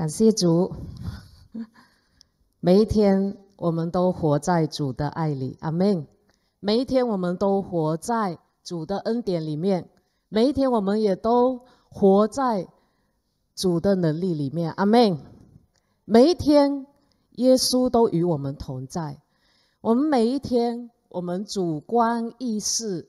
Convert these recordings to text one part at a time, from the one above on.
感谢主，每一天我们都活在主的爱里，阿门。每一天我们都活在主的恩典里面，每一天我们也都活在主的能力里面，阿门。每一天耶稣都与我们同在，我们每一天，我们主观意识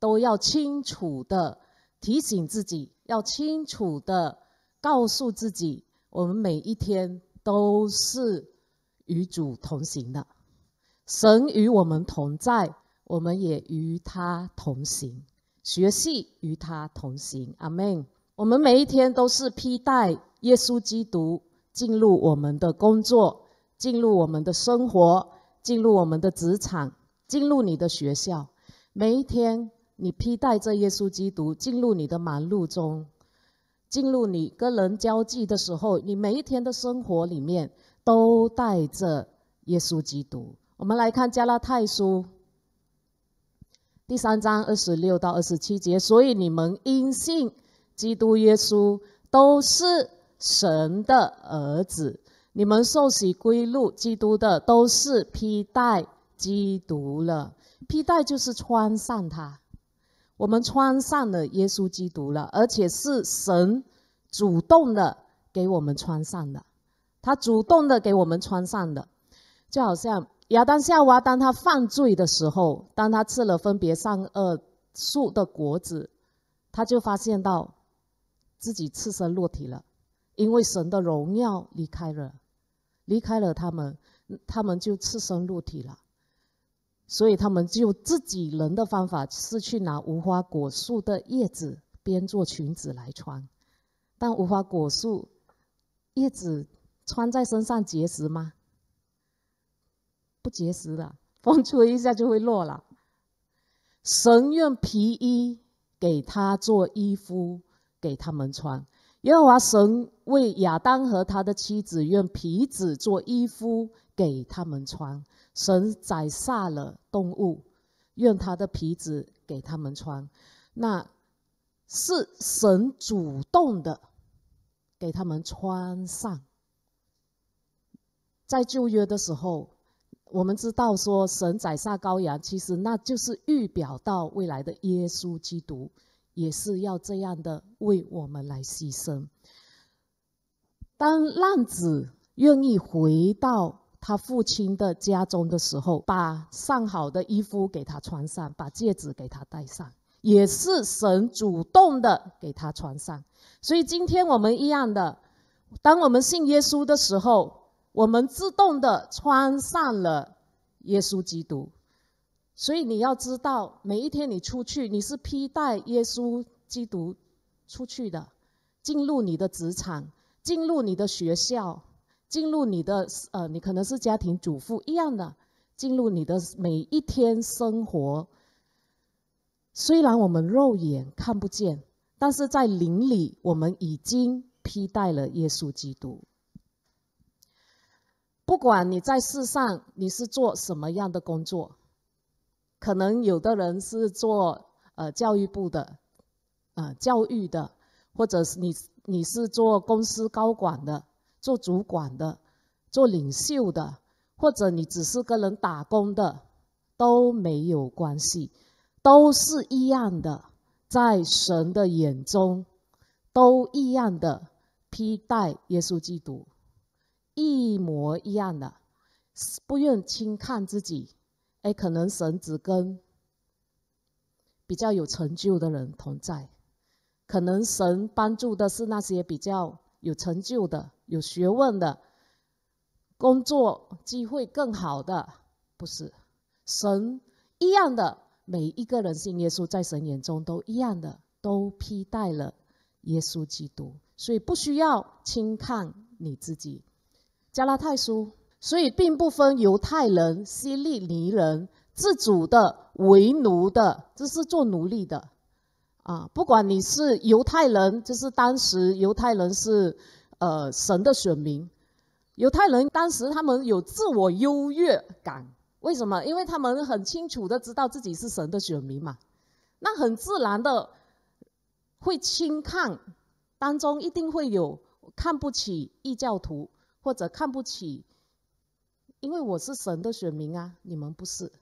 都要清楚的提醒自己，要清楚的告诉自己。我们每一天都是与主同行的，神与我们同在，我们也与他同行，学习与他同行。阿门。我们每一天都是披戴耶稣基督，进入我们的工作，进入我们的生活，进入我们的职场，进入你的学校。每一天，你披戴着耶稣基督，进入你的忙碌中。进入你跟人交际的时候，你每一天的生活里面都带着耶稣基督。我们来看加拉太书第三章二十六到二十七节，所以你们因信基督耶稣都是神的儿子，你们受洗归入基督的都是披戴基督了。披戴就是穿上它。我们穿上了耶稣基督了，而且是神主动的给我们穿上的，他主动的给我们穿上的，就好像亚当夏娃当他犯罪的时候，当他吃了分别善恶树的果子，他就发现到自己赤身裸体了，因为神的荣耀离开了，离开了他们，他们就赤身裸体了。所以他们就自己人的方法是去拿无花果树的叶子编做裙子来穿，但无花果树叶子穿在身上结实吗？不结实的，风 吹一下就会落了。神用皮衣给他做衣服给他们穿。耶和华神为亚当和他的妻子用皮子做衣服给他们穿。神宰杀了动物，用他的皮子给他们穿，那是神主动的给他们穿上。在旧约的时候，我们知道说神宰杀羔羊，其实那就是预表到未来的耶稣基督，也是要这样的为我们来牺牲。当浪子愿意回到。他父亲的家中的时候，把上好的衣服给他穿上，把戒指给他戴上，也是神主动的给他穿上。所以今天我们一样的，当我们信耶稣的时候，我们自动的穿上了耶稣基督。所以你要知道，每一天你出去，你是披戴耶稣基督出去的，进入你的职场，进入你的学校。进入你的呃，你可能是家庭主妇一样的，进入你的每一天生活。虽然我们肉眼看不见，但是在灵里，我们已经披戴了耶稣基督。不管你在世上你是做什么样的工作，可能有的人是做呃教育部的，呃教育的，或者是你你是做公司高管的。做主管的，做领袖的，或者你只是跟人打工的，都没有关系，都是一样的，在神的眼中都一样的披戴耶稣基督，一模一样的，不用轻看自己。哎，可能神只跟比较有成就的人同在，可能神帮助的是那些比较。有成就的、有学问的，工作机会更好的，不是神一样的每一个人信耶稣，在神眼中都一样的，都披戴了耶稣基督，所以不需要轻看你自己。加拉太书，所以并不分犹太人、希利尼人、自主的、为奴的，这是做奴隶的。啊，不管你是犹太人，就是当时犹太人是，呃，神的选民。犹太人当时他们有自我优越感，为什么？因为他们很清楚的知道自己是神的选民嘛，那很自然的会轻看，当中一定会有看不起异教徒或者看不起，因为我是神的选民啊，你们不是。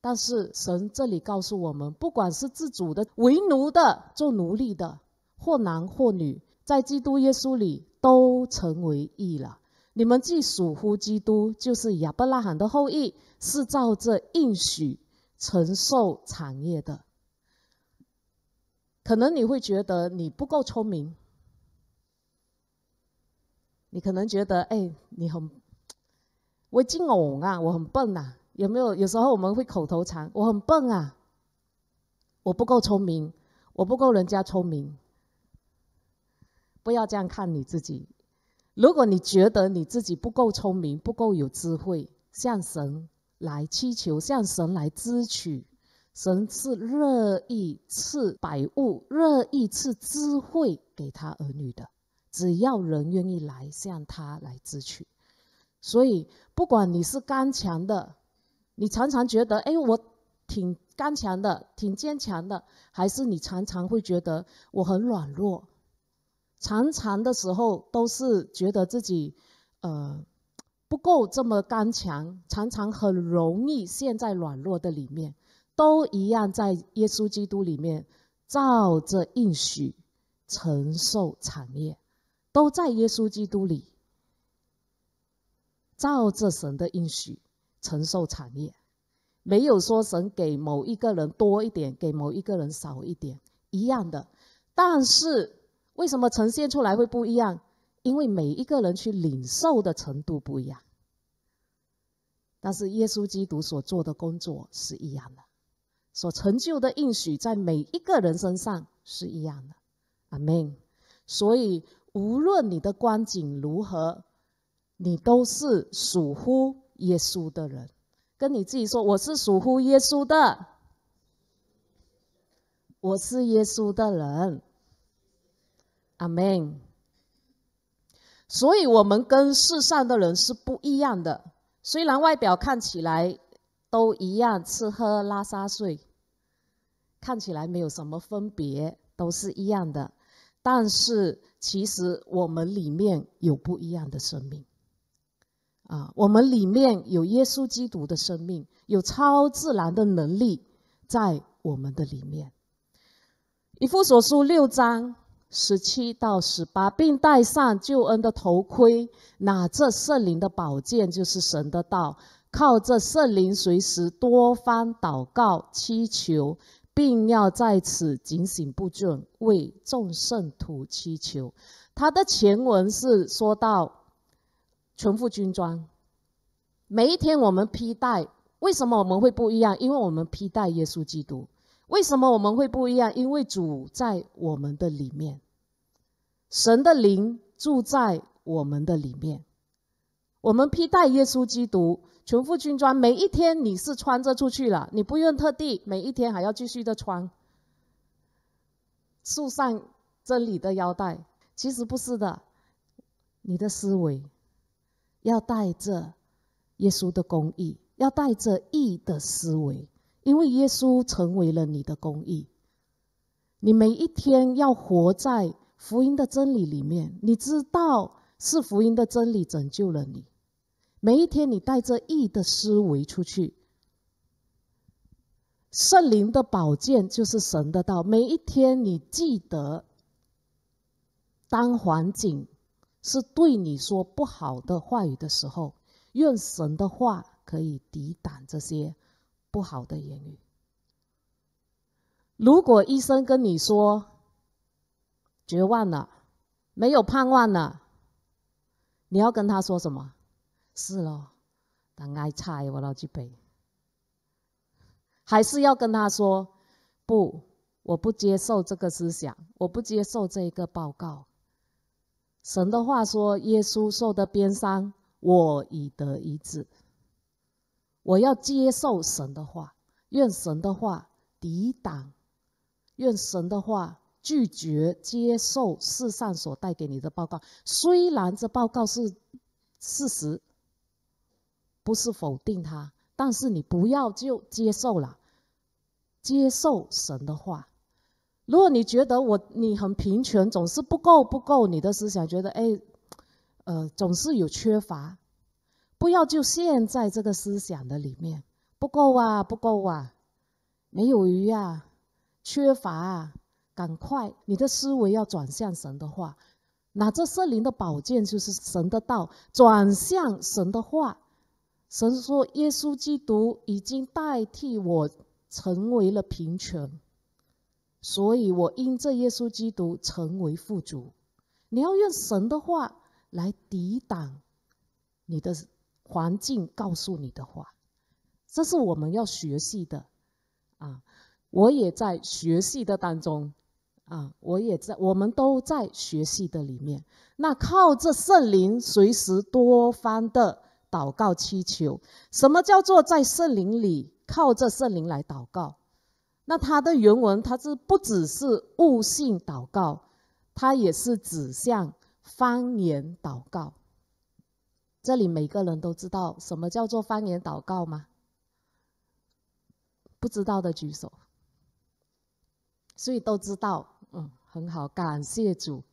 但是神这里告诉我们，不管是自主的、为奴的、做奴隶的，或男或女，在基督耶稣里都成为义了。你们既属乎基督，就是亚伯拉罕的后裔，是照着应许承受产业的。可能你会觉得你不够聪明，你可能觉得哎，你很我惊恐啊，我很笨呐。有没有？有时候我们会口头禅：“我很笨啊，我不够聪明，我不够人家聪明。”不要这样看你自己。如果你觉得你自己不够聪明、不够有智慧，向神来祈求，向神来支取。神是乐意赐百物，乐意赐智慧给他儿女的。只要人愿意来向他来支取。所以，不管你是刚强的。你常常觉得，哎，我挺刚强的，挺坚强的，还是你常常会觉得我很软弱？常常的时候都是觉得自己，呃，不够这么刚强，常常很容易陷在软弱的里面。都一样，在耶稣基督里面照着应许承受产业，都在耶稣基督里照着神的应许。承受产业，没有说神给某一个人多一点，给某一个人少一点，一样的。但是为什么呈现出来会不一样？因为每一个人去领受的程度不一样。但是耶稣基督所做的工作是一样的，所成就的应许在每一个人身上是一样的。阿门。所以无论你的光景如何，你都是属乎。耶稣的人，跟你自己说：“我是属乎耶稣的，我是耶稣的人。”阿门。所以，我们跟世上的人是不一样的。虽然外表看起来都一样，吃喝拉撒睡，看起来没有什么分别，都是一样的，但是其实我们里面有不一样的生命。啊，我们里面有耶稣基督的生命，有超自然的能力在我们的里面。以弗所书六章十七到十八，并戴上救恩的头盔，拿着圣灵的宝剑，就是神的道，靠着圣灵随时多方祷告祈求，并要在此警醒不准，为众圣徒祈求。他的前文是说到。全副军装，每一天我们披戴，为什么我们会不一样？因为我们披戴耶稣基督。为什么我们会不一样？因为主在我们的里面，神的灵住在我们的里面。我们披戴耶稣基督，全副军装，每一天你是穿着出去了，你不用特地每一天还要继续的穿。束上真理的腰带，其实不是的，你的思维。要带着耶稣的公义，要带着义的思维，因为耶稣成为了你的公义。你每一天要活在福音的真理里面，你知道是福音的真理拯救了你。每一天你带着义的思维出去，圣灵的宝剑就是神的道。每一天你记得当环境。是对你说不好的话语的时候，用神的话可以抵挡这些不好的言语。如果医生跟你说绝望了，没有盼望了，你要跟他说什么？是咯，他爱猜我老几杯，还是要跟他说不？我不接受这个思想，我不接受这一个报告。神的话说：“耶稣受的鞭伤，我已得医治。”我要接受神的话，愿神的话抵挡，愿神的话拒绝接受世上所带给你的报告。虽然这报告是事实，不是否定它，但是你不要就接受了，接受神的话。如果你觉得我你很贫穷，总是不够不够，你的思想觉得哎，呃，总是有缺乏，不要就陷在这个思想的里面，不够啊不够啊，没有鱼啊，缺乏，啊，赶快你的思维要转向神的话，拿着圣灵的宝剑就是神的道，转向神的话，神说耶稣基督已经代替我成为了贫穷。所以我因这耶稣基督成为富足。你要用神的话来抵挡你的环境，告诉你的话，这是我们要学习的啊！我也在学习的当中啊，我也在，我们都在学习的里面。那靠着圣灵，随时多方的祷告祈求。什么叫做在圣灵里？靠着圣灵来祷告。那它的原文，它是不只是悟性祷告，它也是指向方言祷告。这里每个人都知道什么叫做方言祷告吗？不知道的举手。所以都知道，嗯，很好，感谢主。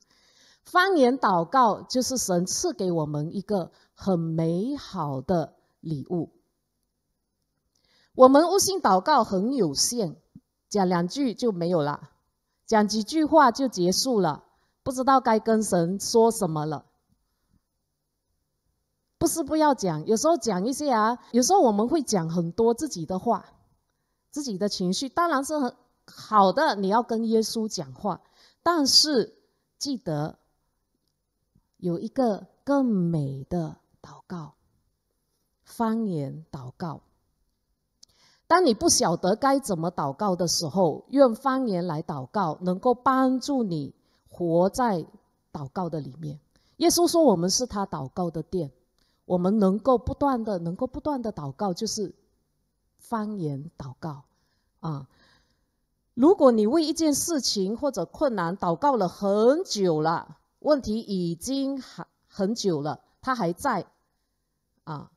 方言祷告就是神赐给我们一个很美好的礼物。我们悟性祷告很有限。讲两句就没有了，讲几句话就结束了，不知道该跟神说什么了。不是不要讲，有时候讲一些啊，有时候我们会讲很多自己的话、自己的情绪。当然是很好的，你要跟耶稣讲话，但是记得有一个更美的祷告，方言祷告。当你不晓得该怎么祷告的时候，用方言来祷告，能够帮助你活在祷告的里面。耶稣说：“我们是他祷告的殿，我们能够不断的、能够不断的祷告，就是方言祷告啊。”如果你为一件事情或者困难祷告了很久了，问题已经很很久了，他还在啊。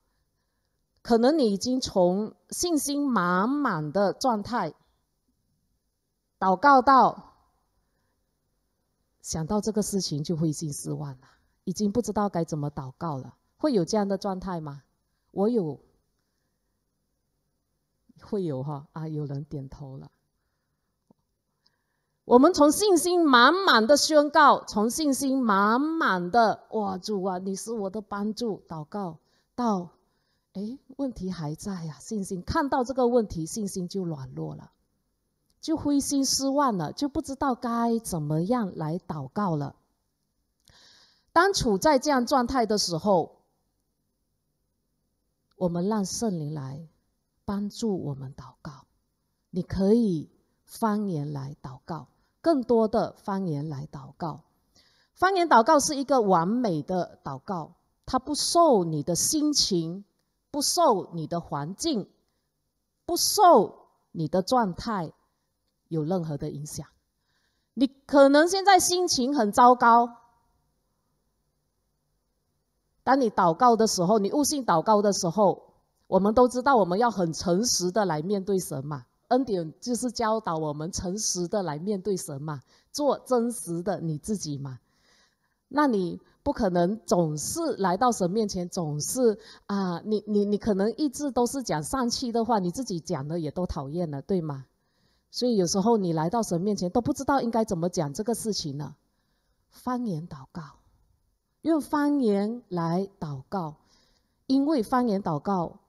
可能你已经从信心满满的状态祷告到想到这个事情就灰心失望了，已经不知道该怎么祷告了，会有这样的状态吗？我有，会有哈啊，有人点头了。我们从信心满满的宣告，从信心满满的哇主啊你是我的帮助祷告到。哎，问题还在呀！信心看到这个问题，信心就软弱了，就灰心失望了，就不知道该怎么样来祷告了。当处在这样状态的时候，我们让圣灵来帮助我们祷告。你可以方言来祷告，更多的方言来祷告。方言祷告是一个完美的祷告，它不受你的心情。不受你的环境，不受你的状态有任何的影响。你可能现在心情很糟糕，当你祷告的时候，你悟性祷告的时候，我们都知道我们要很诚实的来面对神嘛。恩典就是教导我们诚实的来面对神嘛，做真实的你自己嘛。那你？不可能总是来到神面前，总是啊！你你你可能一直都是讲丧气的话，你自己讲的也都讨厌了，对吗？所以有时候你来到神面前都不知道应该怎么讲这个事情了。方言祷告，用方言来祷告，因为方言祷告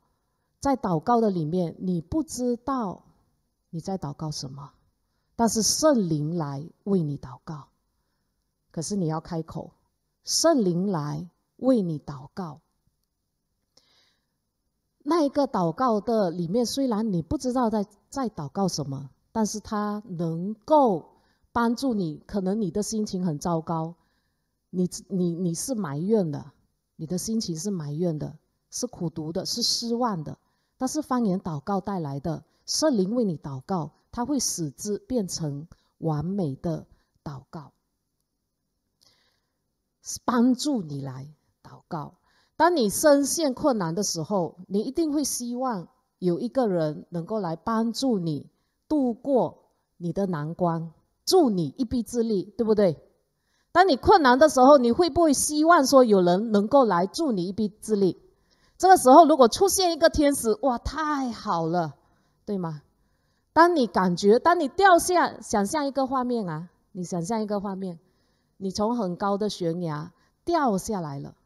在祷告的里面，你不知道你在祷告什么，但是圣灵来为你祷告，可是你要开口。圣灵来为你祷告，那一个祷告的里面，虽然你不知道在在祷告什么，但是他能够帮助你。可能你的心情很糟糕，你你你是埋怨的，你的心情是埋怨的，是苦读的，是失望的。但是方言祷告带来的圣灵为你祷告，他会使之变成完美的祷告。帮助你来祷告。当你深陷困难的时候，你一定会希望有一个人能够来帮助你度过你的难关，助你一臂之力，对不对？当你困难的时候，你会不会希望说有人能够来助你一臂之力？这个时候，如果出现一个天使，哇，太好了，对吗？当你感觉，当你掉下，想象一个画面啊，你想象一个画面。你从很高的悬崖掉下来了。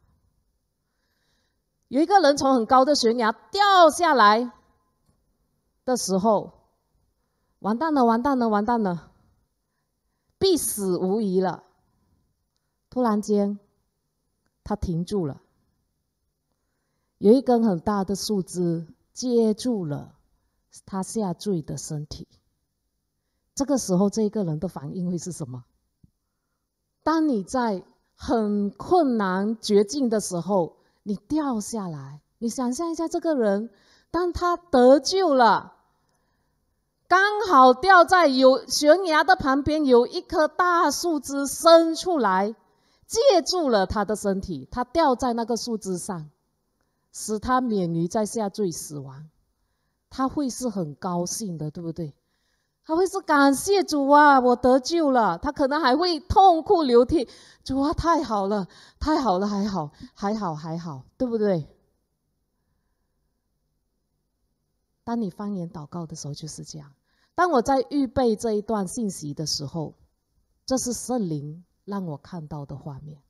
有一个人从很高的悬崖掉下来的时候，完蛋了，完蛋了，完蛋了，必死无疑了。突然间，他停住了，有一根很大的树枝接住了他下坠的身体。这个时候，这一个人的反应会是什么？当你在很困难绝境的时候，你掉下来，你想象一下这个人，当他得救了，刚好掉在有悬崖的旁边，有一棵大树枝伸出来，借助了他的身体，他掉在那个树枝上，使他免于在下坠死亡，他会是很高兴的，对不对？他会是感谢主啊，我得救了。他可能还会痛哭流涕，主啊，太好了，太好了，还好，还好，还好，对不对？当你方言祷告的时候就是这样。当我在预备这一段信息的时候，这是圣灵让我看到的画面，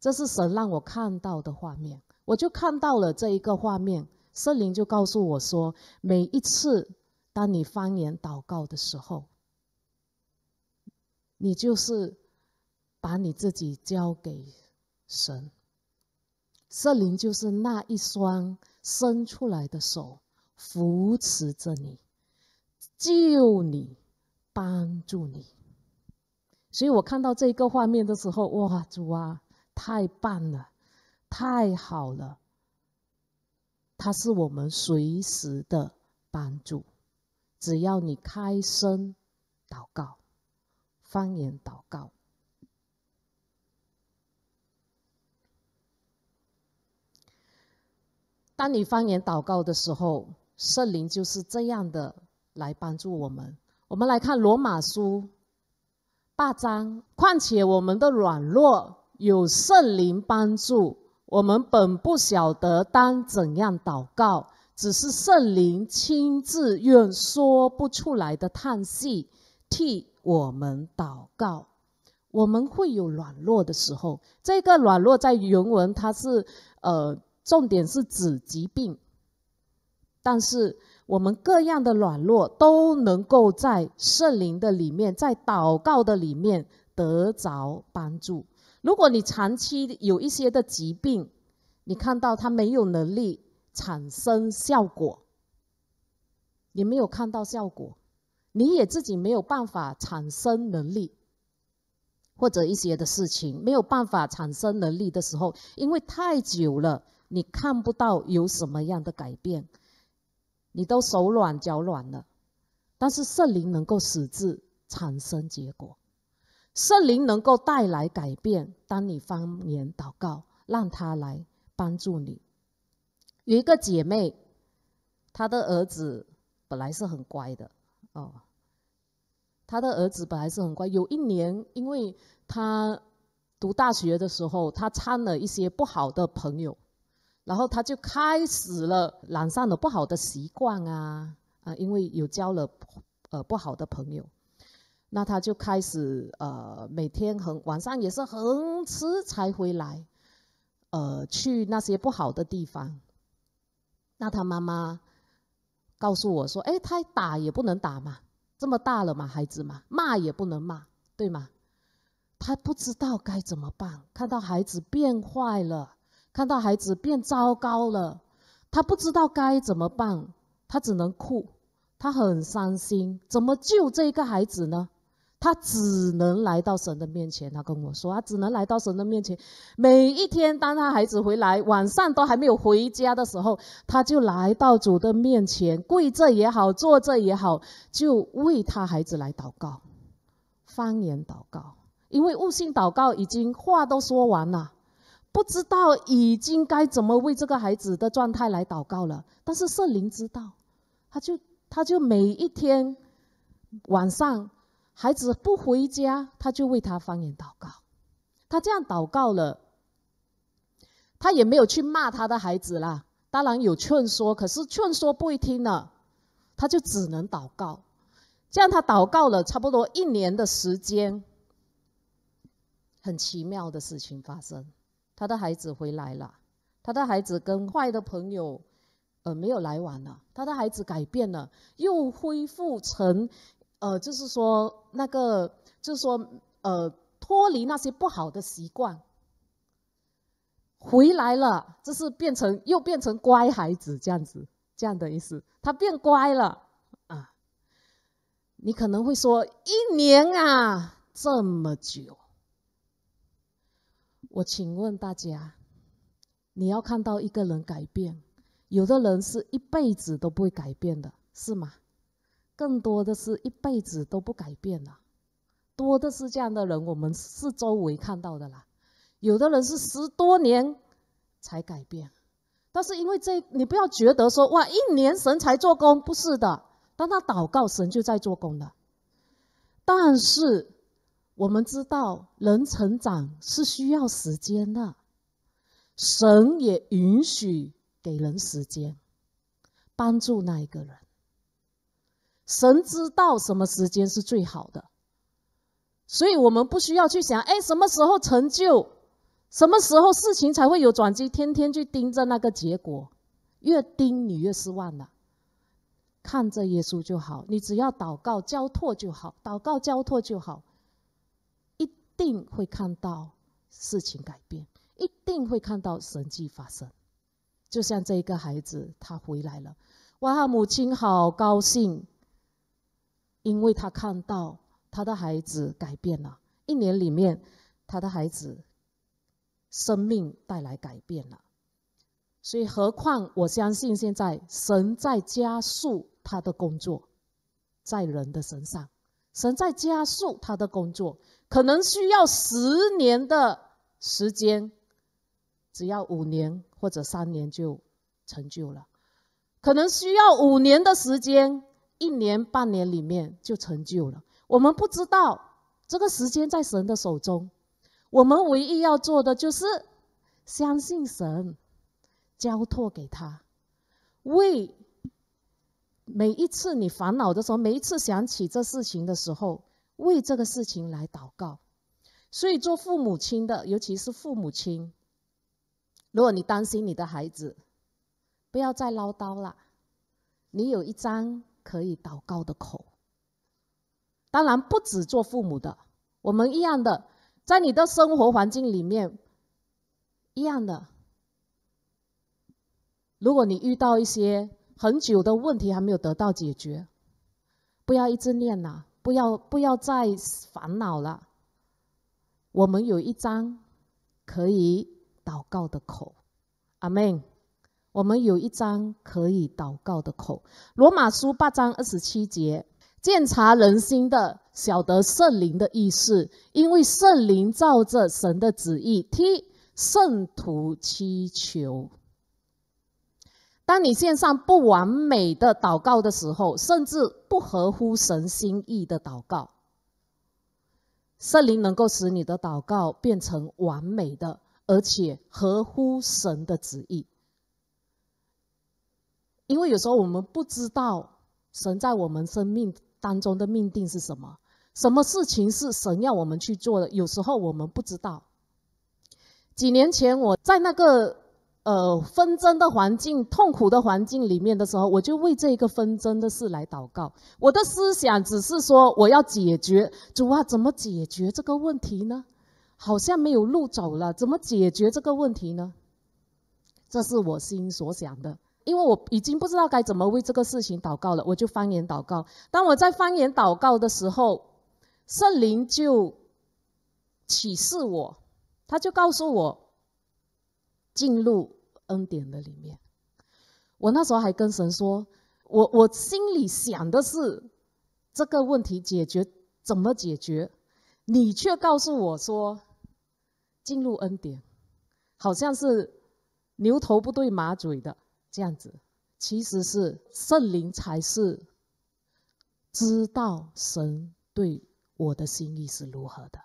这是神让我看到的画面。我就看到了这一个画面，圣灵就告诉我说，每一次。当你方言祷告的时候，你就是把你自己交给神，圣灵就是那一双伸出来的手，扶持着你，救你，帮助你。所以我看到这个画面的时候，哇，主啊，太棒了，太好了，他是我们随时的帮助。只要你开声祷告，方言祷告。当你方言祷告的时候，圣灵就是这样的来帮助我们。我们来看罗马书八章，况且我们的软弱有圣灵帮助，我们本不晓得当怎样祷告。只是圣灵亲自用说不出来的叹息替我们祷告。我们会有软弱的时候，这个软弱在原文它是呃，重点是指疾病。但是我们各样的软弱都能够在圣灵的里面，在祷告的里面得着帮助。如果你长期有一些的疾病，你看到他没有能力。产生效果，你没有看到效果，你也自己没有办法产生能力，或者一些的事情没有办法产生能力的时候，因为太久了，你看不到有什么样的改变，你都手软脚软了。但是圣灵能够使之产生结果，圣灵能够带来改变。当你方言祷告，让他来帮助你。有一个姐妹，她的儿子本来是很乖的哦。她的儿子本来是很乖，有一年，因为他读大学的时候，他掺了一些不好的朋友，然后他就开始了染上的不好的习惯啊啊！因为有交了呃不好的朋友，那他就开始呃每天很晚上也是很迟才回来，呃去那些不好的地方。那他妈妈告诉我说：“哎，他打也不能打嘛，这么大了嘛，孩子嘛，骂也不能骂，对吗？”他不知道该怎么办，看到孩子变坏了，看到孩子变糟糕了，他不知道该怎么办，他只能哭，他很伤心，怎么救这个孩子呢？他只能来到神的面前。他跟我说：“他只能来到神的面前。”每一天，当他孩子回来，晚上都还没有回家的时候，他就来到主的面前，跪着也好，坐着也好，就为他孩子来祷告，方言祷告。因为悟性祷告已经话都说完了，不知道已经该怎么为这个孩子的状态来祷告了。但是圣灵知道，他就他就每一天晚上。孩子不回家，他就为他方言祷告。他这样祷告了，他也没有去骂他的孩子啦。当然有劝说，可是劝说不会听了，他就只能祷告。这样他祷告了差不多一年的时间，很奇妙的事情发生，他的孩子回来了。他的孩子跟坏的朋友，呃，没有来往了。他的孩子改变了，又恢复成。呃，就是说那个，就是说，呃，脱离那些不好的习惯，回来了，这是变成又变成乖孩子这样子，这样的意思，他变乖了啊。你可能会说一年啊，这么久。我请问大家，你要看到一个人改变，有的人是一辈子都不会改变的，是吗？更多的是一辈子都不改变了，多的是这样的人，我们是周围看到的啦。有的人是十多年才改变，但是因为这，你不要觉得说哇，一年神才做工，不是的，当他祷告，神就在做工的。但是我们知道，人成长是需要时间的，神也允许给人时间，帮助那一个人。神知道什么时间是最好的，所以我们不需要去想，哎，什么时候成就，什么时候事情才会有转机？天天去盯着那个结果，越盯你越失望了。看着耶稣就好，你只要祷告交托就好，祷告交托就好，一定会看到事情改变，一定会看到神迹发生。就像这一个孩子，他回来了，哇母亲好高兴。因为他看到他的孩子改变了，一年里面他的孩子生命带来改变了，所以何况我相信现在神在加速他的工作，在人的身上，神在加速他的工作，可能需要十年的时间，只要五年或者三年就成就了，可能需要五年的时间。一年半年里面就成就了。我们不知道这个时间在神的手中，我们唯一要做的就是相信神，交托给他。为每一次你烦恼的时候，每一次想起这事情的时候，为这个事情来祷告。所以，做父母亲的，尤其是父母亲，如果你担心你的孩子，不要再唠叨了。你有一张。可以祷告的口，当然不止做父母的，我们一样的，在你的生活环境里面，一样的。如果你遇到一些很久的问题还没有得到解决，不要一直念了，不要不要再烦恼了。我们有一张可以祷告的口，阿门。我们有一张可以祷告的口，《罗马书》八章二十七节，鉴察人心的晓得圣灵的意思，因为圣灵照着神的旨意替圣徒祈求。当你献上不完美的祷告的时候，甚至不合乎神心意的祷告，圣灵能够使你的祷告变成完美的，而且合乎神的旨意。因为有时候我们不知道神在我们生命当中的命定是什么，什么事情是神要我们去做的，有时候我们不知道。几年前我在那个呃纷争的环境、痛苦的环境里面的时候，我就为这一个纷争的事来祷告。我的思想只是说，我要解决主啊，怎么解决这个问题呢？好像没有路走了，怎么解决这个问题呢？这是我心所想的。因为我已经不知道该怎么为这个事情祷告了，我就方言祷告。当我在方言祷告的时候，圣灵就启示我，他就告诉我进入恩典的里面。我那时候还跟神说，我我心里想的是这个问题解决怎么解决，你却告诉我说进入恩典，好像是牛头不对马嘴的。这样子，其实是圣灵才是知道神对我的心意是如何的。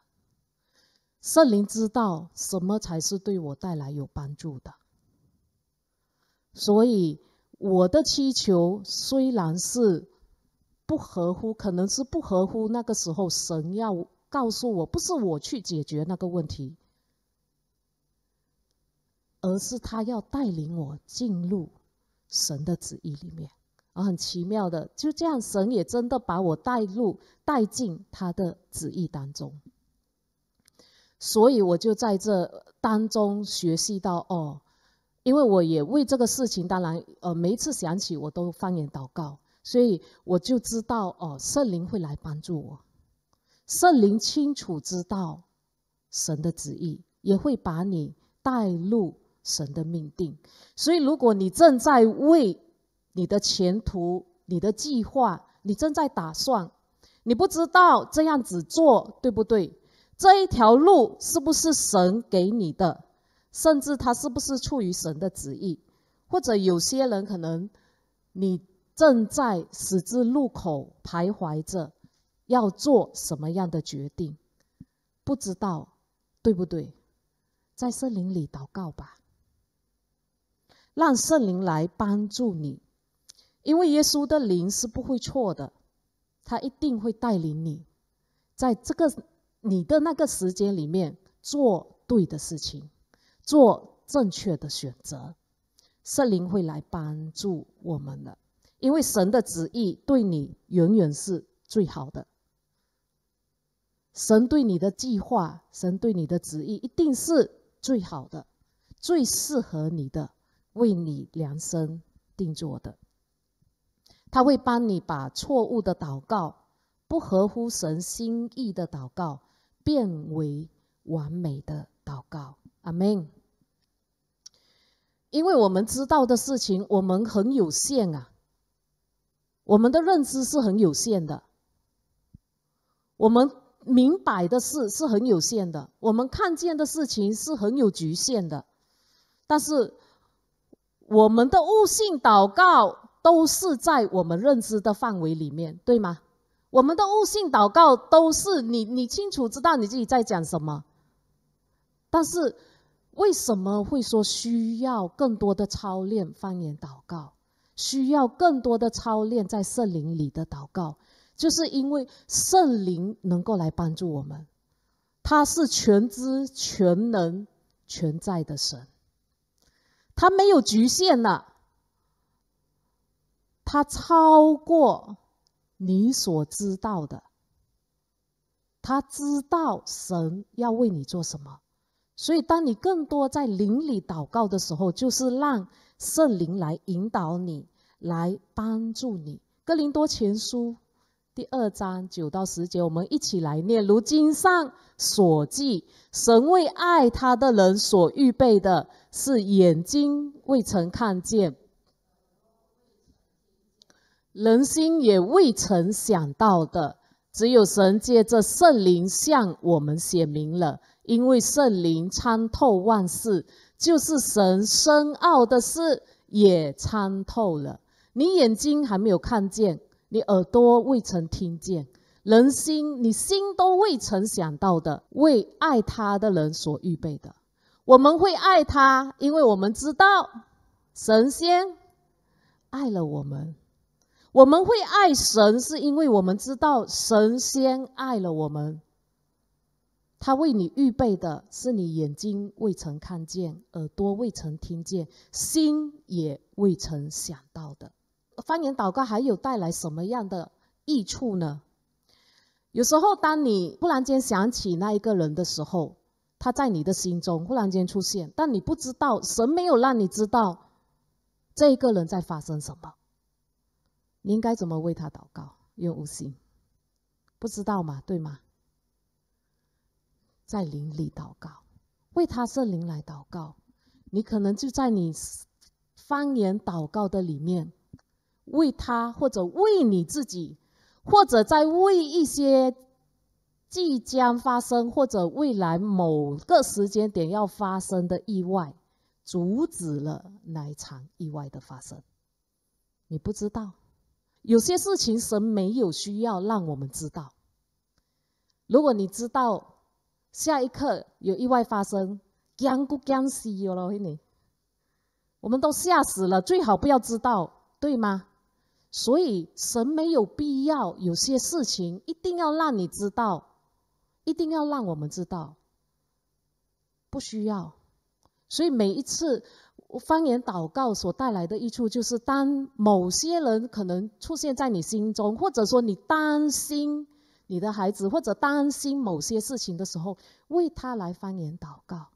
圣灵知道什么才是对我带来有帮助的。所以我的祈求虽然是不合乎，可能是不合乎那个时候神要告诉我，不是我去解决那个问题，而是他要带领我进入。神的旨意里面，啊，很奇妙的，就这样，神也真的把我带入、带进他的旨意当中。所以我就在这当中学习到，哦，因为我也为这个事情，当然，呃，每一次想起我都放眼祷告，所以我就知道，哦，圣灵会来帮助我，圣灵清楚知道神的旨意，也会把你带入。神的命定，所以如果你正在为你的前途、你的计划，你正在打算，你不知道这样子做对不对，这一条路是不是神给你的，甚至他是不是出于神的旨意，或者有些人可能你正在十字路口徘徊着，要做什么样的决定，不知道对不对，在森林里祷告吧。让圣灵来帮助你，因为耶稣的灵是不会错的，他一定会带领你，在这个你的那个时间里面做对的事情，做正确的选择。圣灵会来帮助我们的，因为神的旨意对你永远是最好的。神对你的计划，神对你的旨意一定是最好的，最适合你的。为你量身定做的，他会帮你把错误的祷告、不合乎神心意的祷告，变为完美的祷告。阿门。因为我们知道的事情，我们很有限啊，我们的认知是很有限的，我们明白的事是很有限的，我们看见的事情是很有局限的，但是。我们的悟性祷告都是在我们认知的范围里面，对吗？我们的悟性祷告都是你你清楚知道你自己在讲什么。但是，为什么会说需要更多的操练方言祷告，需要更多的操练在圣灵里的祷告？就是因为圣灵能够来帮助我们，他是全知全能全在的神。他没有局限了，他超过你所知道的。他知道神要为你做什么，所以当你更多在灵里祷告的时候，就是让圣灵来引导你，来帮助你。哥林多前书。第二章九到十节，我们一起来念：如今上所记，神为爱他的人所预备的，是眼睛未曾看见，人心也未曾想到的。只有神借着圣灵向我们写明了，因为圣灵参透万事，就是神深奥的事也参透了。你眼睛还没有看见。你耳朵未曾听见，人心你心都未曾想到的，为爱他的人所预备的。我们会爱他，因为我们知道神仙爱了我们。我们会爱神，是因为我们知道神仙爱了我们。他为你预备的是你眼睛未曾看见，耳朵未曾听见，心也未曾想到的。方言祷告还有带来什么样的益处呢？有时候，当你忽然间想起那一个人的时候，他在你的心中忽然间出现，但你不知道，神没有让你知道这一个人在发生什么。你应该怎么为他祷告？用无心，不知道嘛？对吗？在灵里祷告，为他圣灵来祷告，你可能就在你方言祷告的里面。为他，或者为你自己，或者在为一些即将发生或者未来某个时间点要发生的意外，阻止了那一场意外的发生。你不知道，有些事情神没有需要让我们知道。如果你知道下一刻有意外发生，惊不惊死哟了？你，我们都吓死了，最好不要知道，对吗？所以神没有必要有些事情一定要让你知道，一定要让我们知道。不需要。所以每一次方言祷告所带来的益处，就是当某些人可能出现在你心中，或者说你担心你的孩子或者担心某些事情的时候，为他来方言祷告。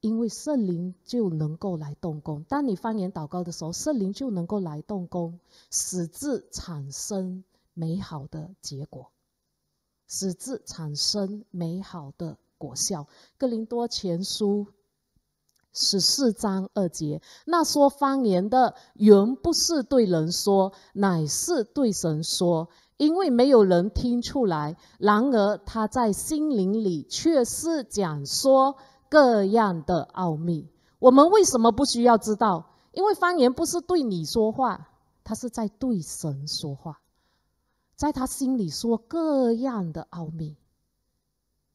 因为圣灵就能够来动工。当你方言祷告的时候，圣灵就能够来动工，使之产生美好的结果，使之产生美好的果效。哥林多前书十四章二节，那说方言的原不是对人说，乃是对神说，因为没有人听出来。然而他在心灵里却是讲说。各样的奥秘，我们为什么不需要知道？因为方言不是对你说话，他是在对神说话，在他心里说各样的奥秘。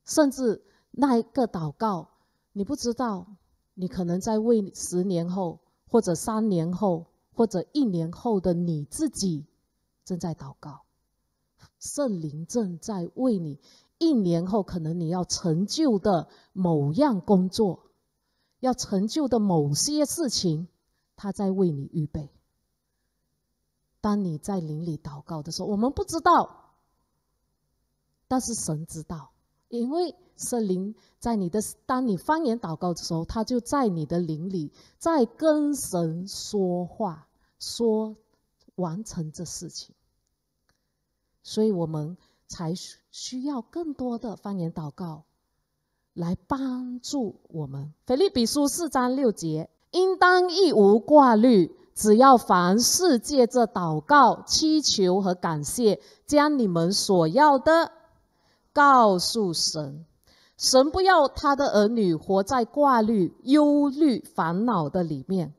甚至那一个祷告，你不知道，你可能在为十年后，或者三年后，或者一年后的你自己正在祷告，圣灵正在为你。一年后，可能你要成就的某样工作，要成就的某些事情，他在为你预备。当你在林里祷告的时候，我们不知道，但是神知道，因为是灵在你的。当你方言祷告的时候，他就在你的林里，在跟神说话，说完成这事情，所以我们才需要更多的方言祷告，来帮助我们。菲利比书四章六节，应当一无挂虑，只要凡事借着祷告、祈求和感谢，将你们所要的告诉神。神不要他的儿女活在挂虑、忧虑、烦恼的里面，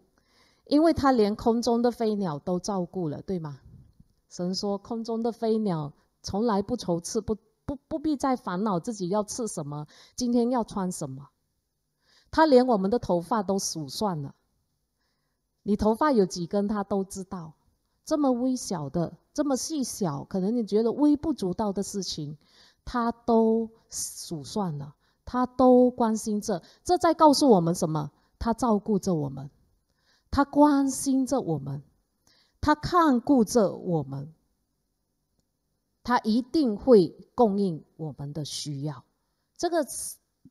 因为他连空中的飞鸟都照顾了，对吗？神说：“空中的飞鸟。”从来不愁吃，不不不必再烦恼自己要吃什么，今天要穿什么。他连我们的头发都数算了。你头发有几根，他都知道。这么微小的，这么细小，可能你觉得微不足道的事情，他都数算了，他都关心着。这在告诉我们什么？他照顾着我们，他关心着我们，他看顾着我们。他一定会供应我们的需要，这个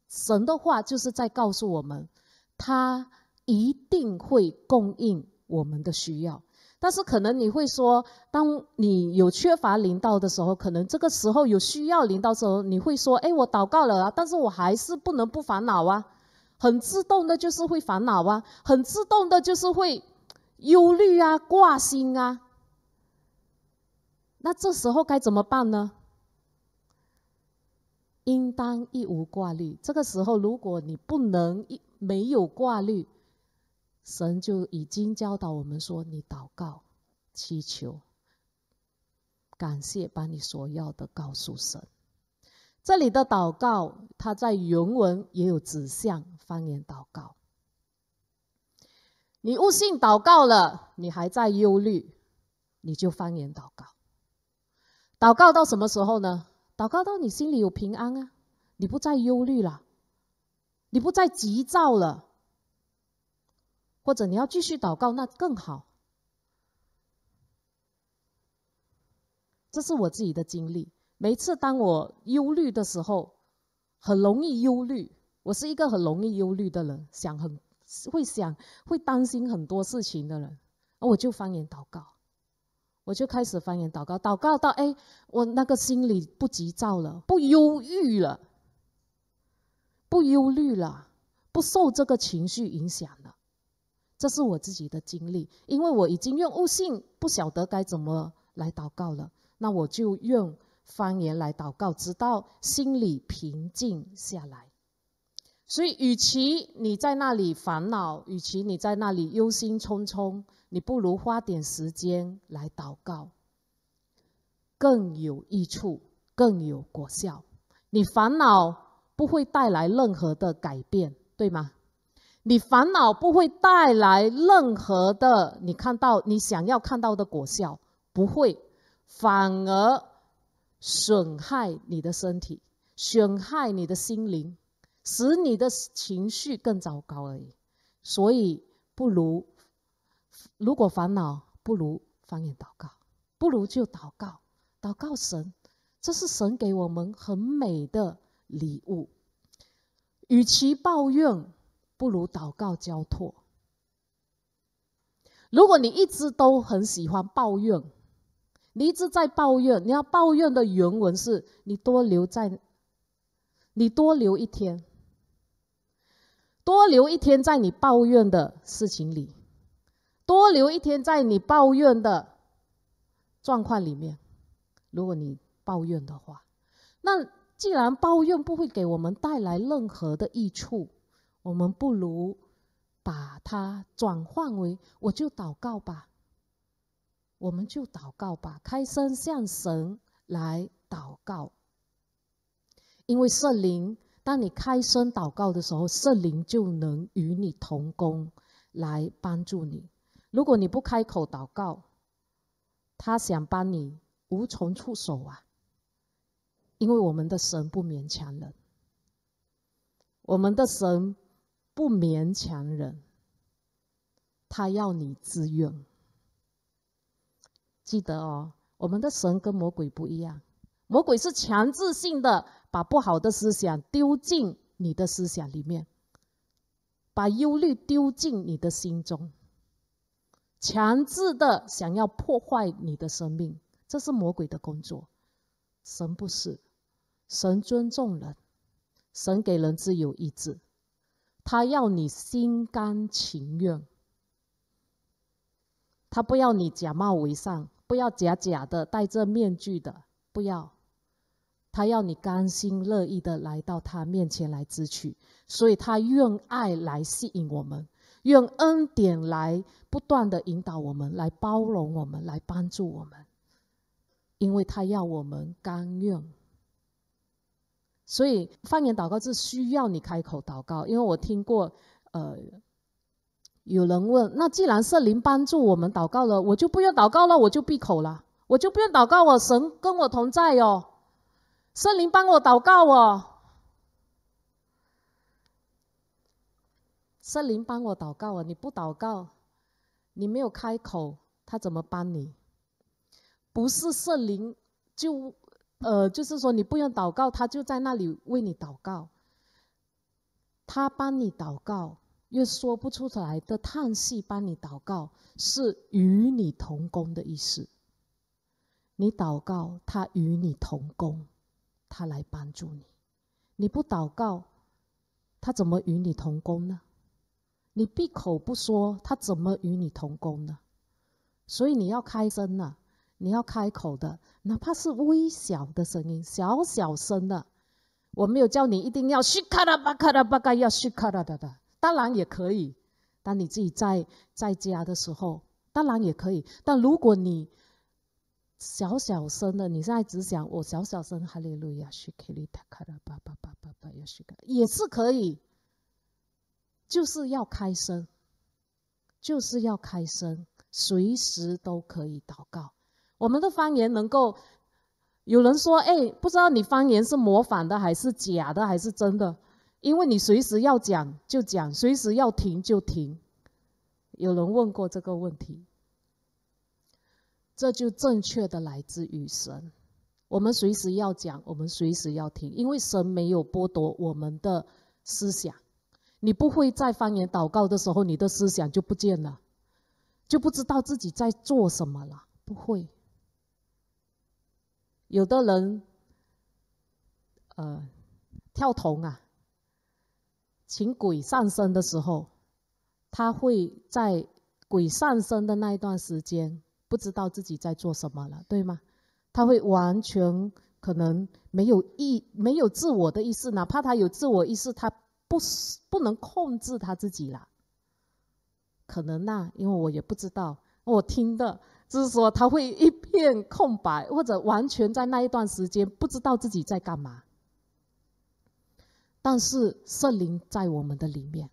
神的话就是在告诉我们，他一定会供应我们的需要。但是可能你会说，当你有缺乏灵道的时候，可能这个时候有需要灵道的时候，你会说，哎，我祷告了啊，但是我还是不能不烦恼啊，很自动的就是会烦恼啊，很自动的就是会忧虑啊，挂心啊。那这时候该怎么办呢？应当亦无挂虑。这个时候，如果你不能一没有挂虑，神就已经教导我们说：你祷告、祈求、感谢，把你所要的告诉神。这里的祷告，它在原文也有指向方言祷告。你悟性祷告了，你还在忧虑，你就方言祷告。祷告到什么时候呢？祷告到你心里有平安啊，你不再忧虑了，你不再急躁了，或者你要继续祷告那更好。这是我自己的经历。每次当我忧虑的时候，很容易忧虑。我是一个很容易忧虑的人，想很会想，会担心很多事情的人，而我就方言祷告。我就开始方言祷告，祷告到哎，我那个心里不急躁了，不忧郁了，不忧虑了，不受这个情绪影响了。这是我自己的经历，因为我已经用悟性不晓得该怎么来祷告了，那我就用方言来祷告，直到心里平静下来。所以，与其你在那里烦恼，与其你在那里忧心忡忡。你不如花点时间来祷告，更有益处，更有果效。你烦恼不会带来任何的改变，对吗？你烦恼不会带来任何的你看到你想要看到的果效，不会，反而损害你的身体，损害你的心灵，使你的情绪更糟糕而已。所以不如。如果烦恼，不如方言祷告，不如就祷告，祷告神，这是神给我们很美的礼物。与其抱怨，不如祷告交托。如果你一直都很喜欢抱怨，你一直在抱怨，你要抱怨的原文是你多留在，你多留一天，多留一天在你抱怨的事情里。多留一天在你抱怨的状况里面，如果你抱怨的话，那既然抱怨不会给我们带来任何的益处，我们不如把它转换为：我就祷告吧。我们就祷告吧，开声向神来祷告，因为圣灵，当你开声祷告的时候，圣灵就能与你同工，来帮助你。如果你不开口祷告，他想帮你无从出手啊。因为我们的神不勉强人，我们的神不勉强人，他要你自愿。记得哦，我们的神跟魔鬼不一样，魔鬼是强制性的，把不好的思想丢进你的思想里面，把忧虑丢进你的心中。强制的想要破坏你的生命，这是魔鬼的工作。神不是，神尊重人，神给人自由意志，他要你心甘情愿。他不要你假冒为善，不要假假的戴着面具的，不要。他要你甘心乐意的来到他面前来支取，所以他用爱来吸引我们。用恩典来不断的引导我们，来包容我们，来帮助我们，因为他要我们甘愿。所以，方言祷告是需要你开口祷告，因为我听过，呃，有人问，那既然圣灵帮助我们祷告了，我就不用祷告了，我就闭口了，我就不用祷告。我神跟我同在哟，圣灵帮我祷告哦。圣灵帮我祷告啊！你不祷告，你没有开口，他怎么帮你？不是圣灵就，呃，就是说你不用祷告，他就在那里为你祷告。他帮你祷告，用说不出来的叹息帮你祷告，是与你同工的意思。你祷告，他与你同工，他来帮助你。你不祷告，他怎么与你同工呢？你闭口不说，他怎么与你同工呢？所以你要开声呐，你要开口的，哪怕是微小的声音，小小声的。我没有叫你一定要 shikara b 要 s h i 哒哒，当然也可以。当你自己在在家的时候，当然也可以。但如果你小小声的，你现在只想我小小声哈利路亚 shikita 卡拉巴巴巴巴巴要 s h 也是可以。就是要开声，就是要开声，随时都可以祷告。我们的方言能够，有人说：“哎，不知道你方言是模仿的还是假的还是真的？”因为你随时要讲就讲，随时要停就停。有人问过这个问题，这就正确的来自于神。我们随时要讲，我们随时要停，因为神没有剥夺我们的思想。你不会在方言祷告的时候，你的思想就不见了，就不知道自己在做什么了。不会。有的人，呃，跳童啊，请鬼上身的时候，他会在鬼上身的那一段时间，不知道自己在做什么了，对吗？他会完全可能没有意，没有自我的意识，哪怕他有自我意识，他。不，不能控制他自己了，可能那，因为我也不知道，我听的就是说他会一片空白，或者完全在那一段时间不知道自己在干嘛。但是圣灵在我们的里面，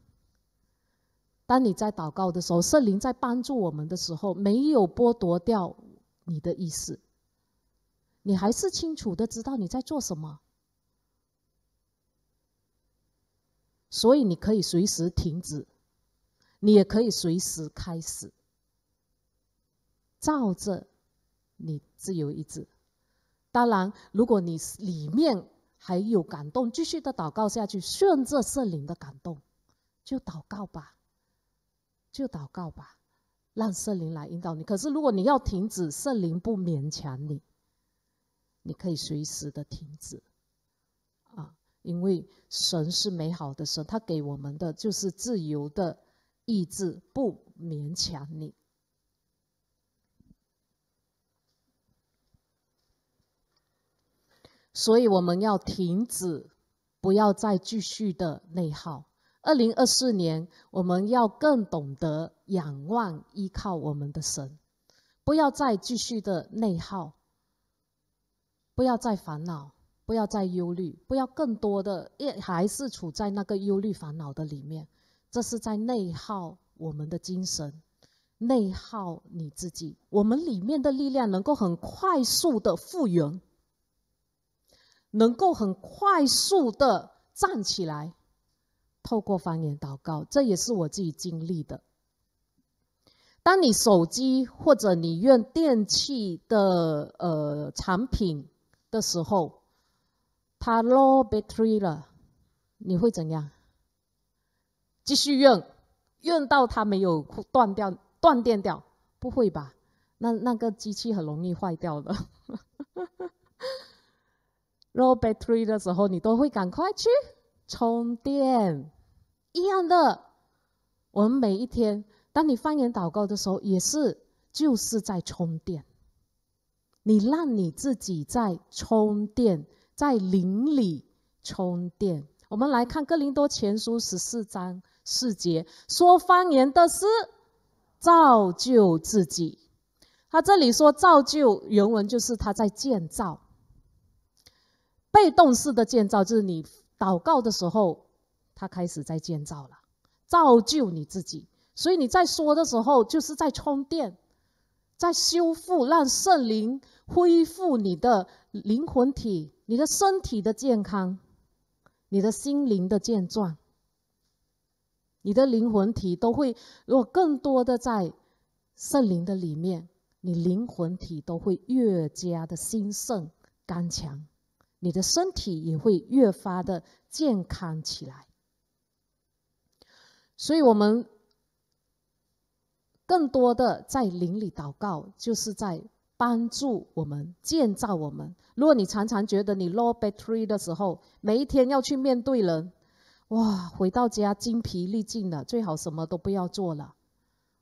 当你在祷告的时候，圣灵在帮助我们的时候，没有剥夺掉你的意识，你还是清楚的知道你在做什么。所以你可以随时停止，你也可以随时开始，照着你自由意志。当然，如果你里面还有感动，继续的祷告下去，顺着圣灵的感动，就祷告吧，就祷告吧，让圣灵来引导你。可是，如果你要停止，圣灵不勉强你，你可以随时的停止。因为神是美好的神，他给我们的就是自由的意志，不勉强你。所以我们要停止，不要再继续的内耗。二零二四年，我们要更懂得仰望、依靠我们的神，不要再继续的内耗，不要再烦恼。不要再忧虑，不要更多的也还是处在那个忧虑烦恼的里面，这是在内耗我们的精神，内耗你自己。我们里面的力量能够很快速的复原，能够很快速的站起来。透过方言祷告，这也是我自己经历的。当你手机或者你用电器的呃产品的时候，它 low battery 了，你会怎样？继续用，用到它没有断掉、断电掉？不会吧？那那个机器很容易坏掉的。low battery 的时候，你都会赶快去充电，一样的。我们每一天，当你方言祷告的时候，也是就是在充电。你让你自己在充电。在灵里充电。我们来看哥林多前书十四章四节，说方言的是造就自己。他这里说造就，原文就是他在建造，被动式的建造，就是你祷告的时候，他开始在建造了，造就你自己。所以你在说的时候，就是在充电，在修复，让圣灵恢复你的灵魂体。你的身体的健康，你的心灵的健壮，你的灵魂体都会如果更多的在圣灵的里面，你灵魂体都会越加的兴盛、刚强，你的身体也会越发的健康起来。所以，我们更多的在灵里祷告，就是在。帮助我们建造我们。如果你常常觉得你 load battery 的时候，每一天要去面对人，哇，回到家精疲力尽了，最好什么都不要做了。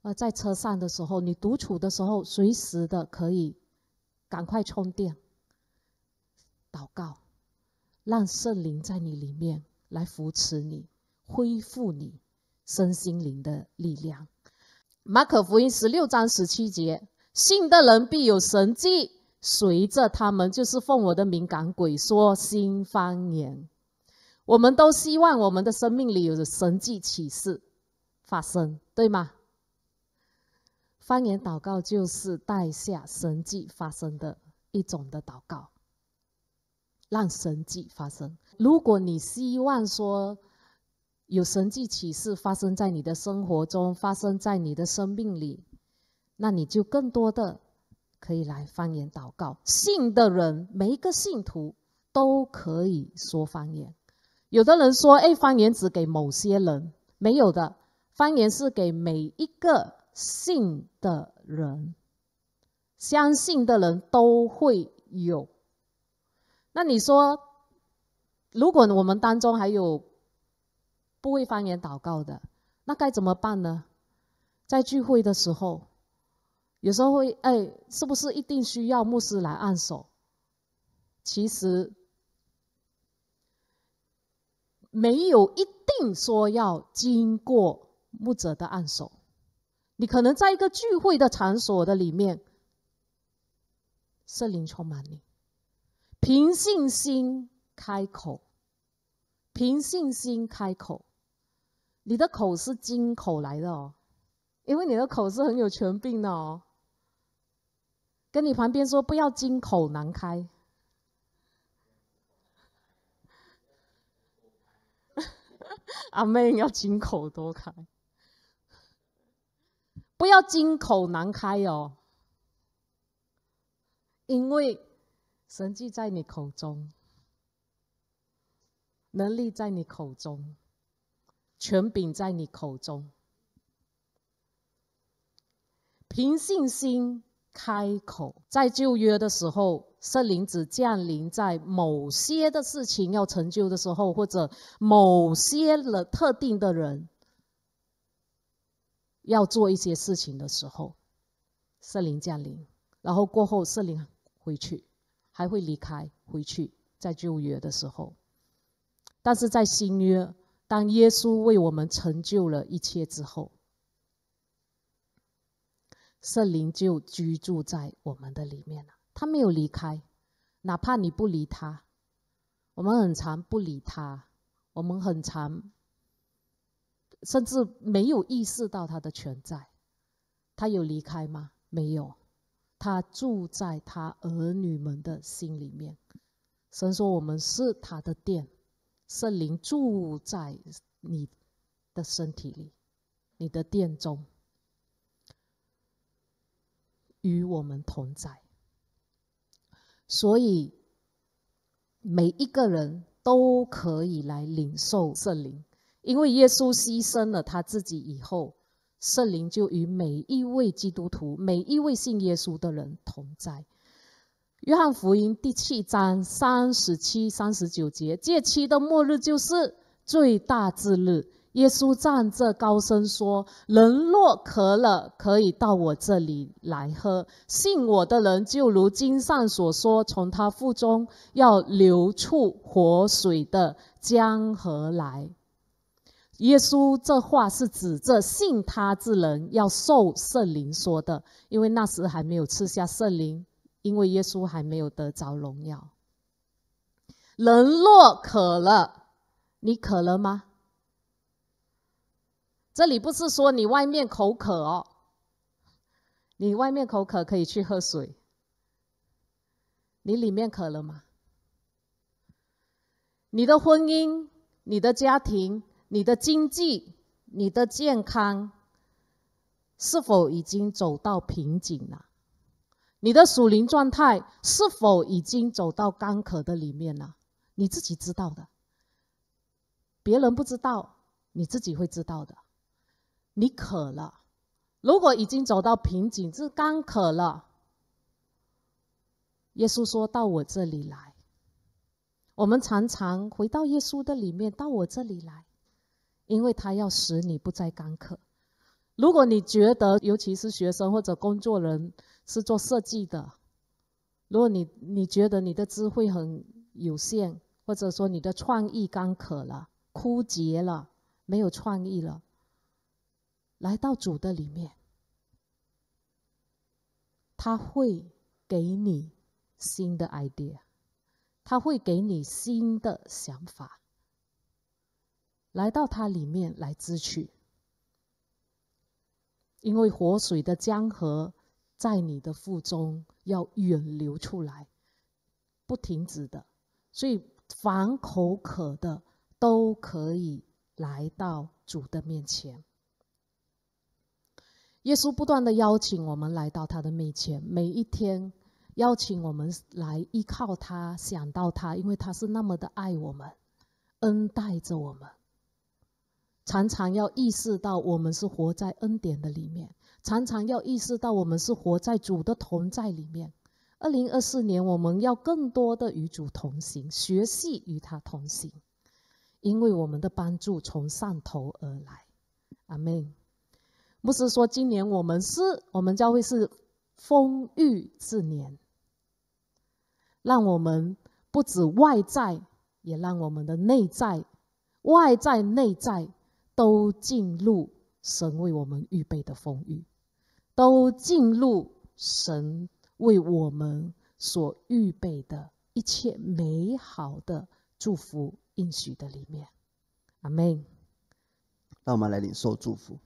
而在车上的时候，你独处的时候，随时的可以赶快充电、祷告，让圣灵在你里面来扶持你、恢复你身心灵的力量。马可福音十六章十七节。信的人必有神迹，随着他们就是奉我的名赶鬼，说新方言。我们都希望我们的生命里有神迹启示发生，对吗？方言祷告就是带下神迹发生的一种的祷告，让神迹发生。如果你希望说有神迹启示发生在你的生活中，发生在你的生命里。那你就更多的可以来方言祷告，信的人每一个信徒都可以说方言。有的人说：“哎，方言只给某些人，没有的。”方言是给每一个信的人，相信的人都会有。那你说，如果我们当中还有不会方言祷告的，那该怎么办呢？在聚会的时候。有时候会哎，是不是一定需要牧师来按手？其实没有一定说要经过牧者的按手，你可能在一个聚会的场所的里面，圣灵充满你，凭信心开口，凭信心开口，你的口是金口来的哦，因为你的口是很有权柄的哦。跟你旁边说，不要金口难开。阿妹要金口多开，不要金口难开哦。因为神迹在你口中，能力在你口中，权柄在你口中，凭信心。开口在旧约的时候，圣灵只降临在某些的事情要成就的时候，或者某些了特定的人要做一些事情的时候，圣灵降临，然后过后圣灵回去，还会离开回去，在旧约的时候，但是在新约，当耶稣为我们成就了一切之后。圣灵就居住在我们的里面了，他没有离开，哪怕你不理他，我们很长不理他，我们很长，甚至没有意识到他的存在，他有离开吗？没有，他住在他儿女们的心里面。神说我们是他的殿，圣灵住在你的身体里，你的殿中。与我们同在，所以每一个人都可以来领受圣灵，因为耶稣牺牲了他自己以后，圣灵就与每一位基督徒、每一位信耶稣的人同在。约翰福音第七章三十七、三十九节，这期的末日就是最大之日。耶稣站着高声说：“人若渴了，可以到我这里来喝。信我的人，就如经上所说，从他腹中要流出活水的江河来。”耶稣这话是指着信他之人要受圣灵说的，因为那时还没有赐下圣灵，因为耶稣还没有得着荣耀。人若渴了，你渴了吗？这里不是说你外面口渴哦，你外面口渴可以去喝水。你里面渴了吗？你的婚姻、你的家庭、你的经济、你的健康，是否已经走到瓶颈了？你的属灵状态是否已经走到干渴的里面了？你自己知道的，别人不知道，你自己会知道的。你渴了，如果已经走到瓶颈，是干渴了。耶稣说到：“我这里来。”我们常常回到耶稣的里面，到我这里来，因为他要使你不再干渴。如果你觉得，尤其是学生或者工作人是做设计的，如果你你觉得你的智慧很有限，或者说你的创意干渴了、枯竭了、没有创意了。来到主的里面，他会给你新的 idea，他会给你新的想法。来到他里面来支取，因为活水的江河在你的腹中要远流出来，不停止的。所以，凡口渴的都可以来到主的面前。耶稣不断的邀请我们来到他的面前，每一天邀请我们来依靠他、想到他，因为他是那么的爱我们，恩待着我们。常常要意识到我们是活在恩典的里面，常常要意识到我们是活在主的同在里面。二零二四年，我们要更多的与主同行，学习与他同行，因为我们的帮助从上头而来。阿门。不是说今年我们是我们教会是丰裕之年，让我们不止外在，也让我们的内在、外在、内在都进入神为我们预备的丰裕，都进入神为我们所预备的一切美好的祝福应许的里面。阿门。让我们来领受祝福。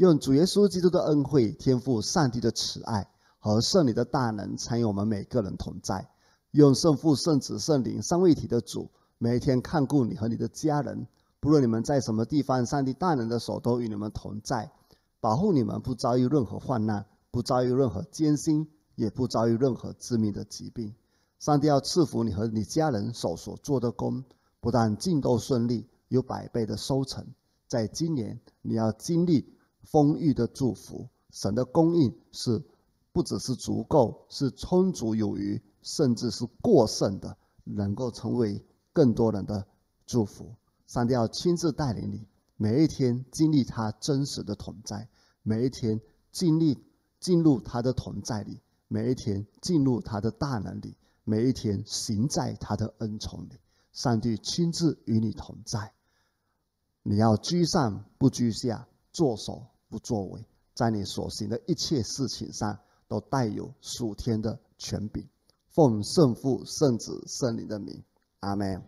用主耶稣基督的恩惠、天赋、上帝的慈爱和圣灵的大能，参与我们每个人同在。用圣父、圣子、圣灵三位一体的主，每一天看顾你和你的家人。不论你们在什么地方，上帝大能的手都与你们同在，保护你们不遭遇任何患难，不遭遇任何艰辛，也不遭遇任何致命的疾病。上帝要赐福你和你家人手所做的工，不但进度顺利，有百倍的收成。在今年，你要经历。丰裕的祝福，神的供应是不只是足够，是充足有余，甚至是过剩的，能够成为更多人的祝福。上帝要亲自带领你，每一天经历他真实的同在，每一天经历进入他的同在里，每一天进入他的大能里，每一天行在他的恩宠里。上帝亲自与你同在，你要居上不居下，坐手。不作为，在你所行的一切事情上，都带有属天的权柄，奉圣父、圣子、圣灵的名，阿门。